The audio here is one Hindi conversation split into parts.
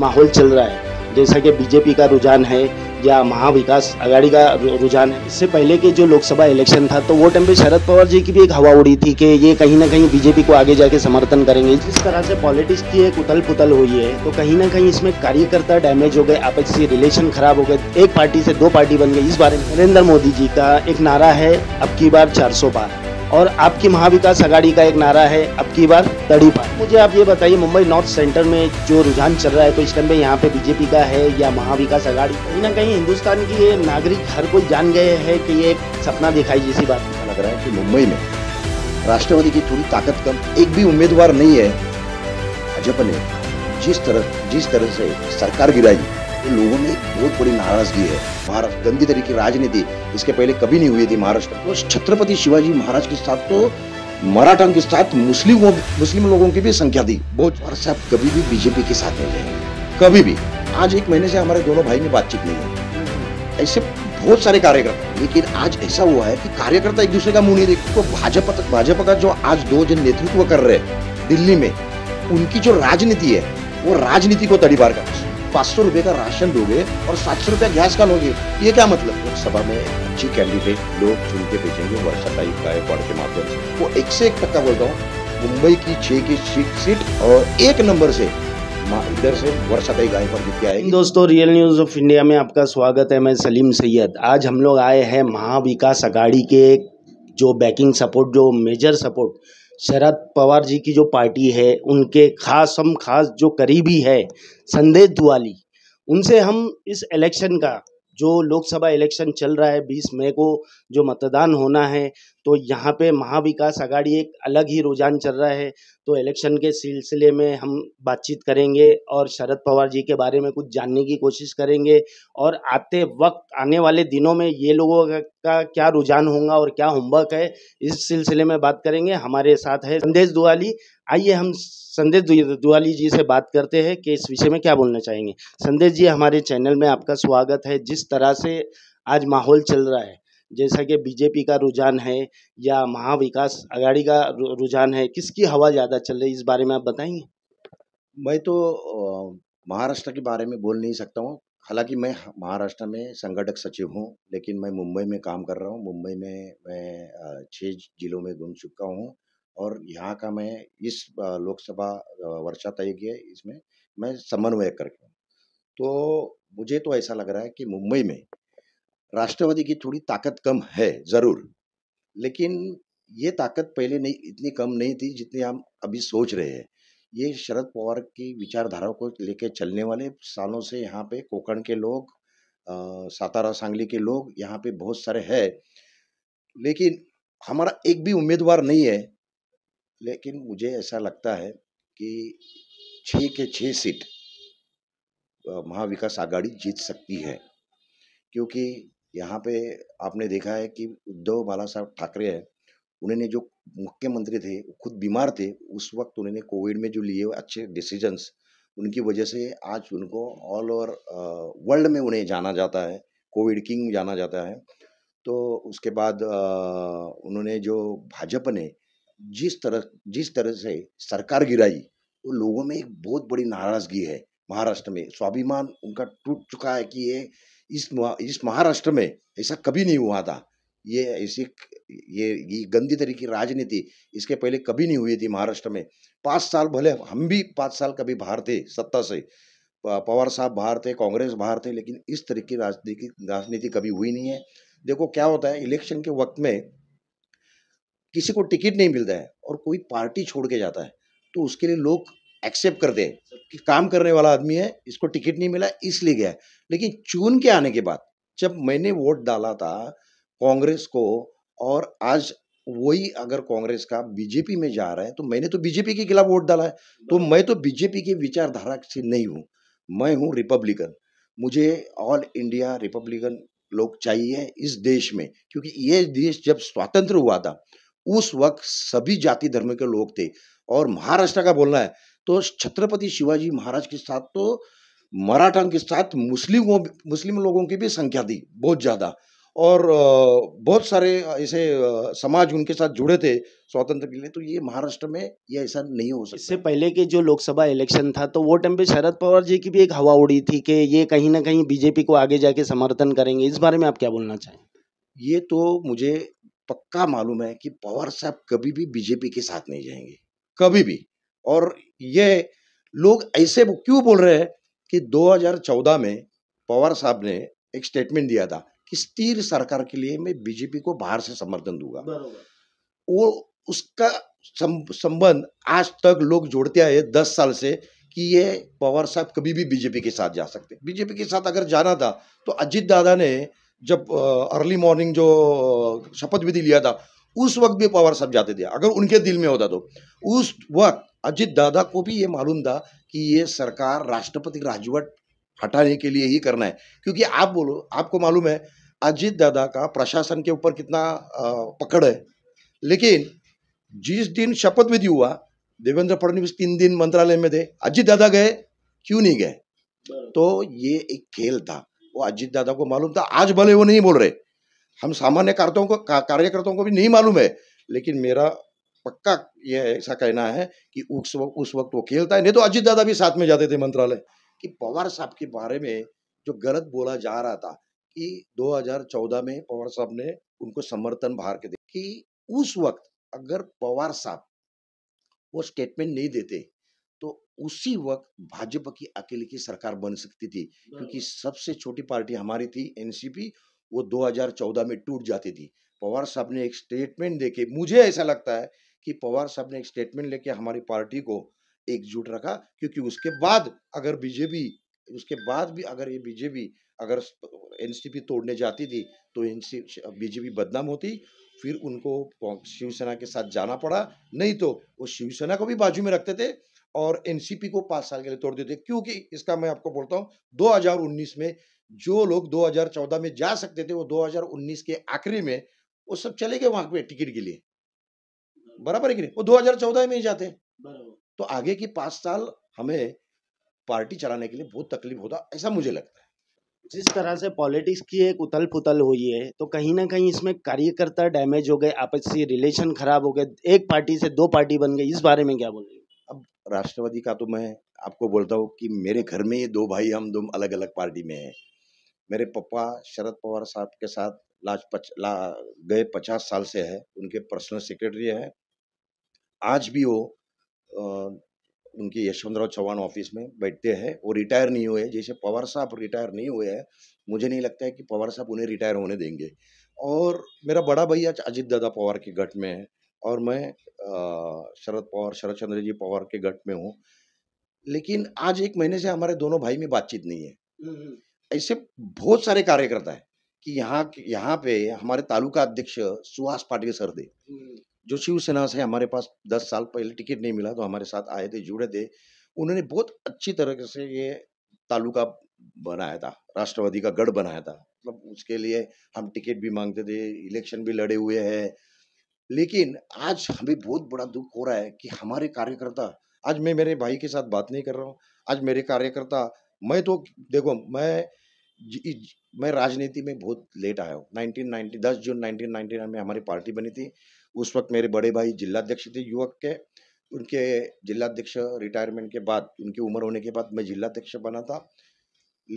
माहौल चल रहा है जैसा कि बीजेपी का रुझान है या महाविकास अगाड़ी का रुझान है इससे पहले के जो लोकसभा इलेक्शन था तो वो टाइम पे शरद पवार जी की भी एक हवा उड़ी थी कि ये कहीं ना कहीं बीजेपी को आगे जाके समर्थन करेंगे जिस तरह से पॉलिटिक्स की एक उथल पुथल हुई है तो कहीं ना कहीं इसमें कार्यकर्ता डैमेज हो गए आपस से रिलेशन खराब हो गए एक पार्टी से दो पार्टी बन गई इस बारे में नरेंद्र मोदी जी का एक नारा है अब की बार चार बार और आपकी महाविकास अघाड़ी का एक नारा है अब की बार तड़ी पार मुझे आप ये बताइए मुंबई नॉर्थ सेंटर में जो रुझान चल रहा है तो इस टाइम पे यहाँ पे बीजेपी का है या महाविकास आगाड़ी कहीं ना कहीं हिंदुस्तान की ये नागरिक हर कोई जान गए है कि ये एक सपना दिखाई जैसी बात लग रहा है कि मुंबई में राष्ट्रवादी की थोड़ी ताकत कम एक भी उम्मीदवार नहीं है भाजपा ने जिस तरह जिस तरह से सरकार गिराई लोगों में एक बहुत बड़ी नाराजगी है महाराष्ट्र गंदी तरीके की राजनीति इसके पहले कभी नहीं हुई थी महाराष्ट्र तो छत्रपति शिवाजी महाराज के साथ तो मराठा के साथ मुस्लिम मुस्लिम लोगों की भी संख्या थी बहुत और साहब कभी भी बीजेपी के साथ नहीं रहे कभी भी आज एक महीने से हमारे दोनों भाई ने बातचीत नहीं है ऐसे बहुत सारे कार्यकर्ता लेकिन आज ऐसा हुआ है कि कार्यकर्ता एक दूसरे का मुंह नहीं देखते तो भाजपा तक भाजपा का जो आज दो जन नेतृत्व कर रहे हैं दिल्ली में उनकी जो राजनीति है वो राजनीति को तड़ी पार कर पाँच सौ रुपये का राशन दोगे और सात सौ रुपया गैस का लोगे ये क्या मतलब लोकसभा में अच्छी कैंडिडेट लोग चुन के भेजेंगे वर्षा का गायकवाड़ के माध्यम से वो एक से एक पक्का बोलता हूँ मुंबई की छह की सीट और एक नंबर से इधर से वर्षा का गायकवाड़ जीत आएगी दोस्तों रियल न्यूज ऑफ इंडिया में आपका स्वागत है मैं सलीम सैयद आज हम लोग आए हैं महाविकास अघाड़ी के जो बैकिंग सपोर्ट जो मेजर सपोर्ट शरद पवार जी की जो पार्टी है उनके खास हम खास जो करीबी है संदेश दुआली उनसे हम इस इलेक्शन का जो लोकसभा इलेक्शन चल रहा है बीस मई को जो मतदान होना है तो यहाँ पे महाविकास आघाड़ी एक अलग ही रुझान चल रहा है तो इलेक्शन के सिलसिले में हम बातचीत करेंगे और शरद पवार जी के बारे में कुछ जानने की कोशिश करेंगे और आते वक्त आने वाले दिनों में ये लोगों का क्या रुझान होगा और क्या होमवर्क है इस सिलसिले में बात करेंगे हमारे साथ है संदेश दुआली आइए हम संदेश दुआली जी से बात करते हैं कि इस विषय में क्या बोलना चाहेंगे संदेश जी हमारे चैनल में आपका स्वागत है जिस तरह से आज माहौल चल रहा है जैसा कि बीजेपी का रुझान है या महाविकास आघाड़ी का रुझान है किसकी हवा ज़्यादा चल रही है इस बारे में आप बताएंगे मैं तो महाराष्ट्र के बारे में बोल नहीं सकता हूँ हालांकि मैं महाराष्ट्र में संगठक सचिव हूँ लेकिन मैं मुंबई में काम कर रहा हूँ मुंबई में मैं छः जिलों में घूम चुका हूँ और यहाँ का मैं इस लोकसभा वर्षा तय किया इसमें मैं समन्वय करके तो मुझे तो ऐसा लग रहा है कि मुंबई में राष्ट्रवादी की थोड़ी ताकत कम है ज़रूर लेकिन ये ताकत पहले नहीं इतनी कम नहीं थी जितनी हम अभी सोच रहे हैं ये शरद पवार की विचारधारा को लेकर चलने वाले सालों से यहाँ पे कोकण के लोग सातारा सांगली के लोग यहाँ पे बहुत सारे हैं लेकिन हमारा एक भी उम्मीदवार नहीं है लेकिन मुझे ऐसा लगता है कि छः के छः सीट महाविकास आघाड़ी जीत सकती है क्योंकि यहाँ पे आपने देखा है कि उद्धव बाला साहब ठाकरे हैं उन्होंने जो मुख्यमंत्री थे खुद बीमार थे उस वक्त उन्होंने कोविड में जो लिए अच्छे डिसीजंस उनकी वजह से आज उनको ऑल ओवर वर्ल्ड में उन्हें जाना जाता है कोविड किंग जाना जाता है तो उसके बाद उन्होंने जो भाजपा ने जिस तरह जिस तरह से सरकार गिराई वो तो लोगों में एक बहुत बड़ी नाराज़गी है महाराष्ट्र में स्वाभिमान उनका टूट चुका है कि ये इस इस महाराष्ट्र में ऐसा कभी नहीं हुआ था ये ऐसी ये ये गंदी तरीके की राजनीति इसके पहले कभी नहीं हुई थी महाराष्ट्र में पाँच साल भले हम भी पाँच साल कभी बाहर थे सत्ता से पवार साहब बाहर थे कांग्रेस बाहर थे लेकिन इस तरीके की राजनीति राजनीति कभी हुई नहीं है देखो क्या होता है इलेक्शन के वक्त में किसी को टिकट नहीं मिलता है और कोई पार्टी छोड़ के जाता है तो उसके लिए लोग एक्सेप्ट कर दे कि काम करने वाला आदमी है इसको टिकट नहीं मिला इसलिए गया लेकिन चुन के आने के बाद जब मैंने वोट डाला था कांग्रेस को और आज वही अगर कांग्रेस का बीजेपी में जा रहा है तो मैंने तो बीजेपी के खिलाफ वोट डाला है तो मैं तो बीजेपी की विचारधारा से नहीं हूँ मैं हूँ रिपब्लिकन मुझे ऑल इंडिया रिपब्लिकन लोग चाहिए इस देश में क्योंकि ये देश जब स्वतंत्र हुआ था उस वक्त सभी जाति धर्म के लोग थे और महाराष्ट्र का बोलना है तो छत्रपति शिवाजी महाराज के साथ तो मराठा के साथ मुस्लिमों मुस्लिम लोगों की भी संख्या थी बहुत ज़्यादा और बहुत सारे ऐसे समाज उनके साथ जुड़े थे स्वतंत्र के लिए तो ये महाराष्ट्र में ये ऐसा नहीं हो सकता इससे पहले के जो लोकसभा इलेक्शन था तो वो टाइम पे शरद पवार जी की भी एक हवा उड़ी थी कि ये कहीं ना कहीं बीजेपी को आगे जाके समर्थन करेंगे इस बारे में आप क्या बोलना चाहें ये तो मुझे पक्का मालूम है कि पवार साहब कभी भी बीजेपी के साथ नहीं जाएंगे कभी भी और ये लोग ऐसे क्यों बोल रहे हैं कि 2014 में पवार साहब ने एक स्टेटमेंट दिया था कि स्थिर सरकार के लिए मैं बीजेपी को बाहर से समर्थन दूंगा वो उसका संबंध आज तक लोग जोड़ते आए दस साल से कि ये पवार साहब कभी भी बीजेपी के साथ जा सकते बीजेपी के साथ अगर जाना था तो अजीत दादा ने जब अर्ली मॉर्निंग जो शपथ विधि लिया था उस वक्त भी पवार साहब जाते थे अगर उनके दिल में होता तो उस वक्त अजीत दादा को भी ये मालूम था कि ये सरकार राष्ट्रपति राजवट हटाने के लिए ही करना है क्योंकि आप बोलो आपको मालूम है अजीत दादा का प्रशासन के ऊपर कितना पकड़ है लेकिन जिस दिन शपथ विधि हुआ देवेंद्र फडणवीस तीन दिन मंत्रालय में थे अजीत दादा गए क्यों नहीं गए तो ये एक खेल था वो अजीत दादा को मालूम था आज भले वो नहीं बोल रहे हम सामान्य कार्यों को कार्यकर्ताओं को भी नहीं मालूम है लेकिन मेरा पक्का ये ऐसा कहना है कि उस वक्त उस वक्त वो खेलता है नहीं तो अजीत दादा भी साथ में जाते थे मंत्रालय कि पवार साहब के बारे में जो गलत बोला जा रहा था कि 2014 में पवार साहब ने उनको समर्थन बाहर के दिया कि उस वक्त अगर पवार साहब वो स्टेटमेंट नहीं देते तो उसी वक्त भाजपा की अकेले की सरकार बन सकती थी क्योंकि सबसे छोटी पार्टी हमारी थी एनसीपी वो 2014 में टूट जाती थी पवार साहब ने एक स्टेटमेंट देके मुझे ऐसा लगता है कि पवार साहब ने एक स्टेटमेंट लेके हमारी पार्टी को एकजुट रखा क्योंकि उसके बाद अगर बीजेपी उसके बाद भी अगर ये बीजेपी अगर एनसीपी तोड़ने जाती थी तो बीजेपी बदनाम होती फिर उनको शिवसेना के साथ जाना पड़ा नहीं तो वो शिवसेना को भी बाजू में रखते थे और एनसीपी को पाँच साल के लिए तोड़ देते क्योंकि इसका मैं आपको बोलता हूँ 2019 में जो लोग 2014 में जा सकते थे वो 2019 के आखिरी में वो सब चले गए वहां पे टिकट के लिए बराबर है कि नहीं वो 2014 में ही जाते तो आगे की पांच साल हमें पार्टी चलाने के लिए बहुत तकलीफ होता ऐसा मुझे लगता है जिस तरह से पॉलिटिक्स की एक उथल पुथल हुई है तो कहीं ना कहीं इसमें कार्यकर्ता डैमेज हो गए आपसी रिलेशन खराब हो गए एक पार्टी से दो पार्टी बन गई इस बारे में क्या बोल रहे अब राष्ट्रवादी का तो मैं आपको बोलता हूँ कि मेरे घर में ये दो भाई हम दो अलग अलग पार्टी में हैं मेरे पप्पा शरद पवार साहब के साथ लाज पच, ला गए पचास साल से है उनके पर्सनल सेक्रेटरी है आज भी वो उनके उनकी यशवंतराव चौहान ऑफिस में बैठते हैं वो रिटायर नहीं हुए जैसे पवार साहब रिटायर नहीं हुए हैं मुझे नहीं लगता है कि पवार साहब उन्हें रिटायर होने देंगे और मेरा बड़ा भैया अजीत दादा पवार के गट में है और मैं शरद पवार शरद चंद्र जी पवार के गट में हूँ लेकिन आज एक महीने से हमारे दोनों भाई में बातचीत नहीं है हम्म, हम्म। ऐसे बहुत सारे कार्यकर्ता है कि यहाँ यहाँ पे हमारे तालुका अध्यक्ष सुहास पाटिल सर थे हम्म। जो शिवसेना से हमारे पास दस साल पहले टिकट नहीं मिला तो हमारे साथ आए थे जुड़े थे उन्होंने बहुत अच्छी तरह से ये तालुका बनाया था राष्ट्रवादी का गढ़ बनाया था मतलब उसके लिए हम टिकट भी मांगते थे इलेक्शन भी लड़े हुए हैं लेकिन आज हमें बहुत बड़ा दुख हो रहा है कि हमारे कार्यकर्ता आज मैं मेरे भाई के साथ बात नहीं कर रहा हूँ आज मेरे कार्यकर्ता मैं तो देखो मैं मैं राजनीति में बहुत लेट आया हूँ नाइनटीन नाइनटी दस जून नाइनटीन नाइनटी नाइन में हमारी पार्टी बनी थी उस वक्त मेरे बड़े भाई जिलाध्यक्ष थे युवक के उनके जिलाध्यक्ष रिटायरमेंट के बाद उनकी उम्र होने के बाद मैं जिलाध्यक्ष बना था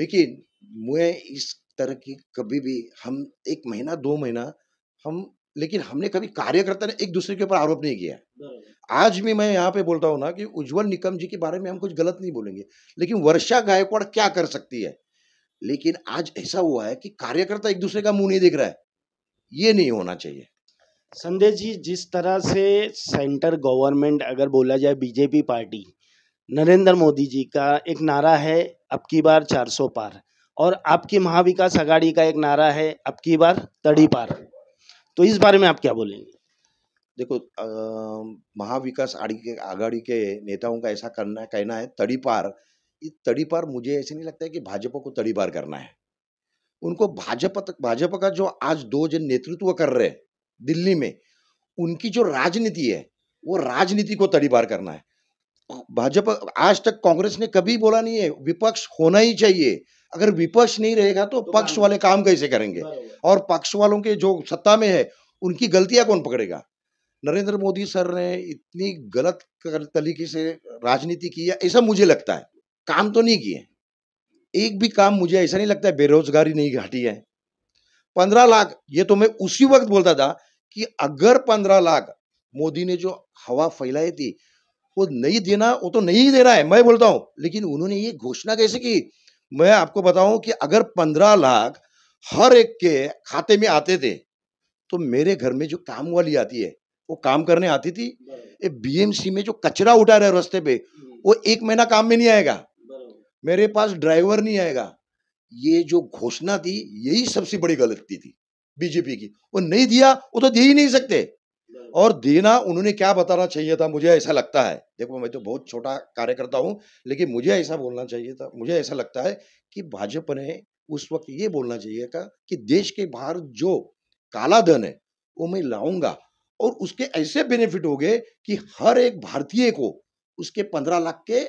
लेकिन मैं इस तरह की कभी भी हम एक महीना दो महीना हम लेकिन हमने कभी कार्यकर्ता ने एक दूसरे के ऊपर आरोप नहीं किया आज भी मैं यहाँ पे बोलता हूँ ना कि उज्जवल निकम जी के बारे में हम कुछ गलत नहीं बोलेंगे लेकिन वर्षा गायकवाड़ क्या कर सकती है लेकिन आज ऐसा हुआ है कि कार्यकर्ता एक दूसरे का मुंह नहीं दिख रहा है ये नहीं होना चाहिए संजय जी जिस तरह से सेंटर गवर्नमेंट अगर बोला जाए बीजेपी पार्टी नरेंद्र मोदी जी का एक नारा है अब की बार 400 पार और आपकी महाविकास आघाड़ी का एक नारा है अब की बार तड़ी पार तो इस बारे में आप क्या बोलेंगे देखो महाविकास आघाड़ी के नेताओं का ऐसा करना कहना है तड़ी पार इस तड़ी पार मुझे ऐसे नहीं लगता है कि भाजपा को तड़ी पार करना है उनको भाजपा तक भाजपा का जो आज दो जन नेतृत्व कर रहे हैं दिल्ली में उनकी जो राजनीति है वो राजनीति को तड़ी पार करना है भाजपा आज तक कांग्रेस ने कभी बोला नहीं है विपक्ष होना ही चाहिए अगर विपक्ष नहीं रहेगा तो, तो पक्ष वाले काम कैसे करेंगे और पक्ष वालों के जो सत्ता में है उनकी गलतियां कौन पकड़ेगा नरेंद्र मोदी सर ने इतनी गलत तरीके से राजनीति की है ऐसा मुझे लगता है काम तो नहीं किए एक भी काम मुझे ऐसा नहीं लगता है बेरोजगारी नहीं घाटी है पंद्रह लाख ये तो मैं उसी वक्त बोलता था कि अगर पंद्रह लाख मोदी ने जो हवा फैलाई थी वो नहीं देना वो तो नहीं दे रहा है मैं बोलता हूं लेकिन उन्होंने ये घोषणा कैसे की मैं आपको बताऊं कि अगर पंद्रह लाख हर एक के खाते में आते थे तो मेरे घर में जो काम वाली आती है वो काम करने आती थी बीएमसी में जो कचरा उठा रहे रस्ते रास्ते पे वो एक महीना काम में नहीं आएगा मेरे पास ड्राइवर नहीं आएगा ये जो घोषणा थी यही सबसे बड़ी गलती थी बीजेपी की वो नहीं दिया वो तो दे ही नहीं सकते और देना उन्होंने क्या बताना चाहिए था मुझे ऐसा लगता है देखो मैं तो बहुत छोटा कार्यकर्ता हूं लेकिन मुझे ऐसा बोलना चाहिए था मुझे ऐसा लगता है कि भाजपा ने उस वक्त ये बोलना चाहिए था कि देश के बाहर जो काला धन है वो मैं लाऊंगा और उसके ऐसे बेनिफिट हो कि हर एक भारतीय को उसके पंद्रह लाख के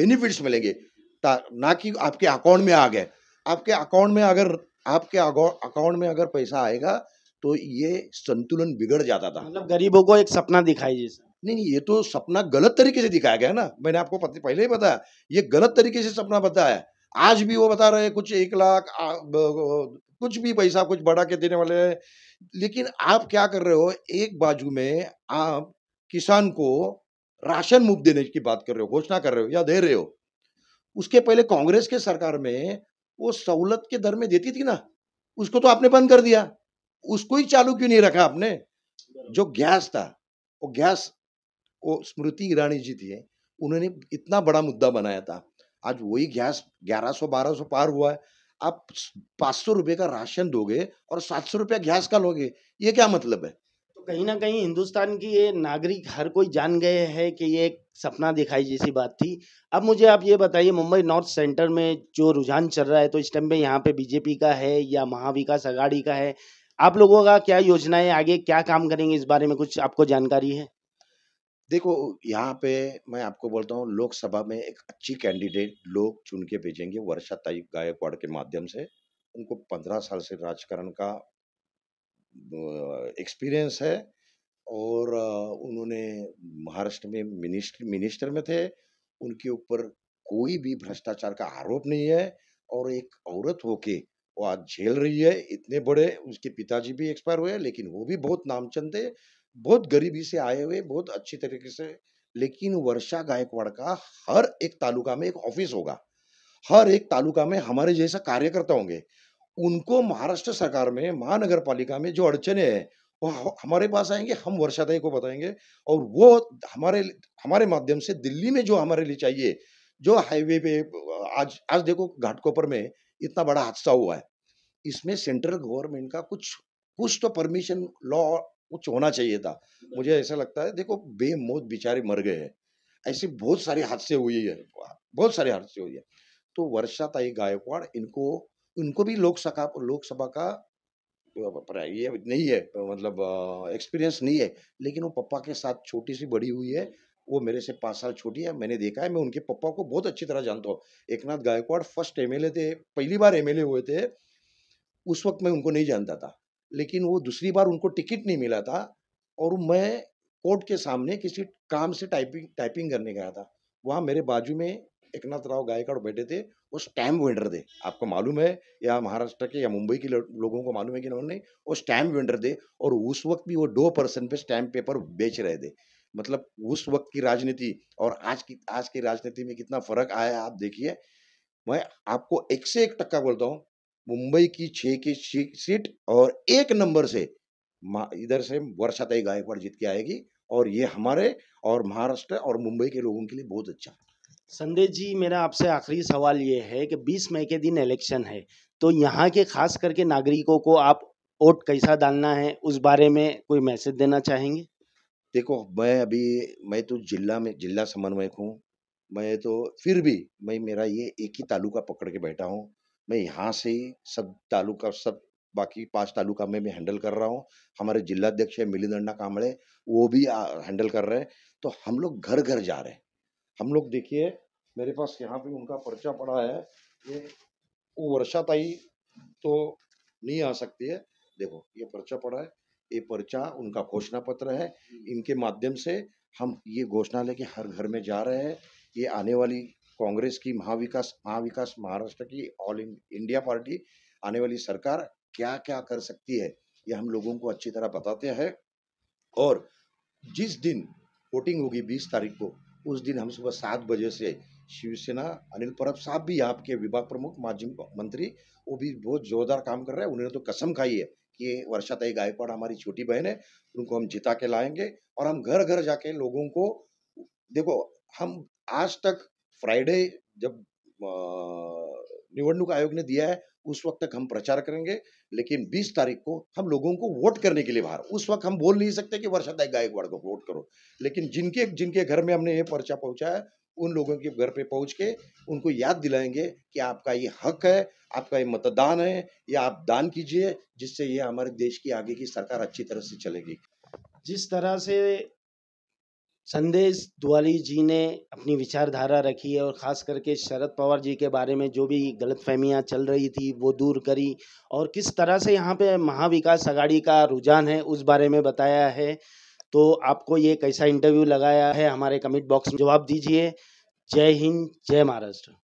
बेनिफिट्स मिलेंगे ना कि आपके अकाउंट में आ गए आपके अकाउंट में अगर आपके अकाउंट में अगर पैसा आएगा तो ये संतुलन बिगड़ जाता था मतलब गरीबों को एक सपना दिखाई जैसा नहीं ये तो सपना गलत तरीके से दिखाया गया है ना मैंने आपको पहले ही बताया ये गलत तरीके से सपना बताया आज भी वो बता रहे हैं कुछ एक लाख कुछ भी पैसा कुछ बढ़ा के देने वाले लेकिन आप क्या कर रहे हो एक बाजू में आप किसान को राशन मुफ्त देने की बात कर रहे हो घोषणा कर रहे हो या दे रहे हो उसके पहले कांग्रेस के सरकार में वो सहूलत के दर में देती थी ना उसको तो आपने बंद कर दिया उसको ही चालू क्यों नहीं रखा आपने जो गैस था वो गैस वो स्मृति ईरानी जी थी उन्होंने इतना बड़ा मुद्दा बनाया था आज वही गैस 1100 1200 पार हुआ है आप पांच सौ रुपये का राशन दोगे और सात सौ रुपया गैस का लोगे ये क्या मतलब है कहीं ना कहीं हिंदुस्तान की ये नागरिक हर कोई जान गए हैं कि ये एक सपना दिखाई जैसी बात थी अब मुझे आप ये बताइए मुंबई नॉर्थ सेंटर में जो रुझान चल रहा है तो इस टाइम पे यहाँ पे बीजेपी का है या महाविकास अघाड़ी का है आप लोगों का क्या योजना है आगे क्या काम करेंगे इस बारे में कुछ आपको जानकारी है देखो यहाँ पे मैं आपको बोलता हूँ लोकसभा में एक अच्छी कैंडिडेट लोग चुन के भेजेंगे वर्षा ताई गायकवाड़ के माध्यम से उनको पंद्रह साल से राजकरण का एक्सपीरियंस है और उन्होंने महाराष्ट्र में मिनिस्टर मिनिस्टर में थे उनके ऊपर कोई भी भ्रष्टाचार का आरोप नहीं है और एक औरत होके वो आज झेल रही है इतने बड़े उसके पिताजी भी एक्सपायर हुए लेकिन वो भी बहुत नामचंद थे बहुत गरीबी से आए हुए बहुत अच्छी तरीके से लेकिन वर्षा गायकवाड़ का हर एक तालुका में एक ऑफिस होगा हर एक तालुका में हमारे जैसा कार्यकर्ता होंगे उनको महाराष्ट्र सरकार में महानगर पालिका में जो अड़चने हैं वो हमारे पास आएंगे हम वर्षाताई को बताएंगे और वो हमारे हमारे माध्यम से दिल्ली में जो हमारे लिए चाहिए जो हाईवे पे आज आज देखो घाटकोपर में इतना बड़ा हादसा हुआ है इसमें सेंट्रल गवर्नमेंट का कुछ कुछ तो परमिशन लॉ कुछ होना चाहिए था मुझे ऐसा लगता है देखो बेमौत बेचारे मर गए हैं ऐसे बहुत सारे हादसे हुए हैं बहुत सारे हादसे हुए हैं तो वर्षाताई गायकवाड़ इनको उनको भी लोकसभा लोकसभा का ये नहीं है मतलब एक्सपीरियंस नहीं है लेकिन वो पप्पा के साथ छोटी सी बड़ी हुई है वो मेरे से पाँच साल छोटी है मैंने देखा है मैं उनके पप्पा को बहुत अच्छी तरह जानता हूँ एक नाथ गायकवाड़ फर्स्ट एम थे पहली बार एम हुए थे उस वक्त मैं उनको नहीं जानता था लेकिन वो दूसरी बार उनको टिकट नहीं मिला था और मैं कोर्ट के सामने किसी काम से टाइपिंग टाइपिंग करने गया था वहाँ मेरे बाजू में एक नाथ राव गायकवाड़ बैठे थे वो स्टैम्प वेंडर थे आपको मालूम है या महाराष्ट्र के या मुंबई के लोगों को मालूम है कि उन्होंने वो स्टैम्प वेंडर थे और उस वक्त भी वो दो परसेंट पे स्टैम्प पेपर बेच रहे थे मतलब उस वक्त की राजनीति और आज की आज की राजनीति में कितना फर्क आया आप देखिए मैं आपको एक से एक टक्का बोलता हूँ मुंबई की छः की सीट और एक नंबर से इधर से वर्षाताई गायकवाड़ जीत के आएगी और ये हमारे और महाराष्ट्र और मुंबई के लोगों के लिए बहुत अच्छा है संदेश जी मेरा आपसे आखिरी सवाल ये है कि 20 मई के दिन इलेक्शन है तो यहाँ के खास करके नागरिकों को आप वोट कैसा डालना है उस बारे में कोई मैसेज देना चाहेंगे देखो मैं अभी मैं तो जिला में जिला समन्वयक हूँ मैं तो फिर भी मैं मेरा ये एक ही तालुका पकड़ के बैठा हूँ मैं यहाँ से ही सब तालुका सब बाकी पांच तालुका में भी हैंडल कर रहा हूँ हमारे जिला अध्यक्ष है मिली दंडा कामड़े वो भी हैंडल कर रहे हैं तो हम लोग घर घर जा रहे हैं हम लोग देखिए मेरे पास यहाँ पे उनका पर्चा पड़ा है ये वो वर्षा ताई तो नहीं आ सकती है देखो ये पर्चा पड़ा है ये पर्चा उनका घोषणा पत्र है इनके माध्यम से हम ये घोषणा लेके हर घर में जा रहे हैं ये आने वाली कांग्रेस की महाविकास महाविकास महाराष्ट्र की ऑल इंडिया पार्टी आने वाली सरकार क्या क्या कर सकती है ये हम लोगों को अच्छी तरह बताते हैं और जिस दिन वोटिंग होगी बीस तारीख को उस दिन हम सुबह सात बजे से शिवसेना अनिल परब साहब भी यहाँ के विभाग प्रमुख माध्यम मंत्री वो भी बहुत जोरदार काम कर रहे हैं उन्होंने तो कसम खाई है कि वर्षाताई गायकवाड़ हमारी छोटी बहन है उनको हम जिता के लाएंगे और हम घर घर जाके लोगों को देखो हम आज तक फ्राइडे जब निवडणूक आयोग ने दिया है उस वक्त तक हम प्रचार करेंगे लेकिन 20 तारीख को हम लोगों को वोट करने के लिए बाहर उस वक्त हम बोल नहीं सकते कि वर्षा दाई गायकवाड़ को वोट करो लेकिन जिनके जिनके घर में हमने ये पर्चा पहुंचाया उन लोगों के घर पे पहुंच के उनको याद दिलाएंगे कि आपका ये हक है आपका ये मतदान है या आप दान कीजिए जिससे ये हमारे देश की आगे की सरकार अच्छी तरह से चलेगी जिस तरह से संदेश द्वाली जी ने अपनी विचारधारा रखी है और ख़ास करके शरद पवार जी के बारे में जो भी गलत फहमियाँ चल रही थी वो दूर करी और किस तरह से यहाँ पे महाविकास अगाड़ी का रुझान है उस बारे में बताया है तो आपको ये कैसा इंटरव्यू लगाया है हमारे कमेंट बॉक्स में जवाब दीजिए जय हिंद जय महाराष्ट्र